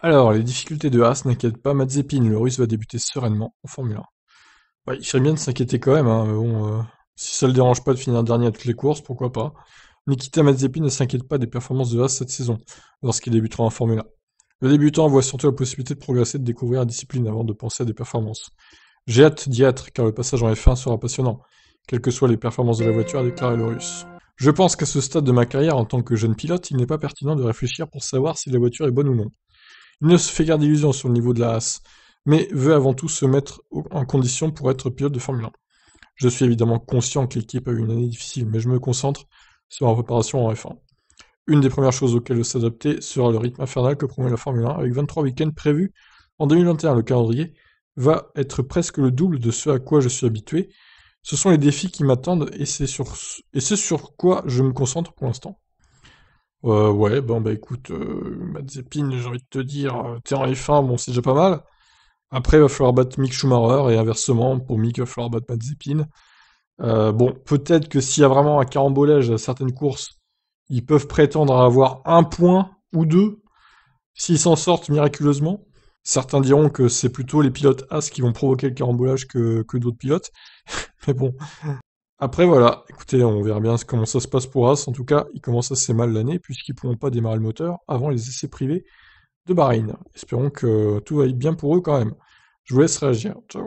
Alors, les difficultés de Haas n'inquiètent pas Mazepin, le russe va débuter sereinement en Formule 1. il serait bien de s'inquiéter quand même, hein, bon, euh, si ça le dérange pas de finir dernier à toutes les courses, pourquoi pas. Nikita Mazepin ne s'inquiète pas des performances de Haas cette saison, lorsqu'il débutera en Formule 1. Le débutant voit surtout la possibilité de progresser, de découvrir la discipline avant de penser à des performances. J'ai hâte d'y être, car le passage en F1 sera passionnant, quelles que soient les performances de la voiture, a déclaré le russe. Je pense qu'à ce stade de ma carrière en tant que jeune pilote, il n'est pas pertinent de réfléchir pour savoir si la voiture est bonne ou non. Il ne se fait guère d'illusions sur le niveau de la Haas, mais veut avant tout se mettre en condition pour être pilote de Formule 1. Je suis évidemment conscient que l'équipe a eu une année difficile, mais je me concentre sur la préparation en F1. Une des premières choses auxquelles je s'adapter sera le rythme infernal que promet la Formule 1, avec 23 week-ends prévus en 2021. Le calendrier va être presque le double de ce à quoi je suis habitué. Ce sont les défis qui m'attendent et c'est sur quoi je me concentre pour l'instant. Euh, ouais, bon bah écoute, euh, Mazepin, j'ai envie de te dire, t'es en F1, bon c'est déjà pas mal. Après, il va falloir battre Mick Schumacher, et inversement, pour Mick, il va falloir battre Mazepin. Euh, bon, peut-être que s'il y a vraiment un carambolage à certaines courses, ils peuvent prétendre à avoir un point ou deux, s'ils s'en sortent miraculeusement. Certains diront que c'est plutôt les pilotes As qui vont provoquer le carambolage que d'autres pilotes. Mais bon, après, voilà, écoutez, on verra bien comment ça se passe pour As. En tout cas, ils commencent assez mal l'année puisqu'ils ne pourront pas démarrer le moteur avant les essais privés de Bahreïn. Espérons que tout va bien pour eux quand même. Je vous laisse réagir. Ciao.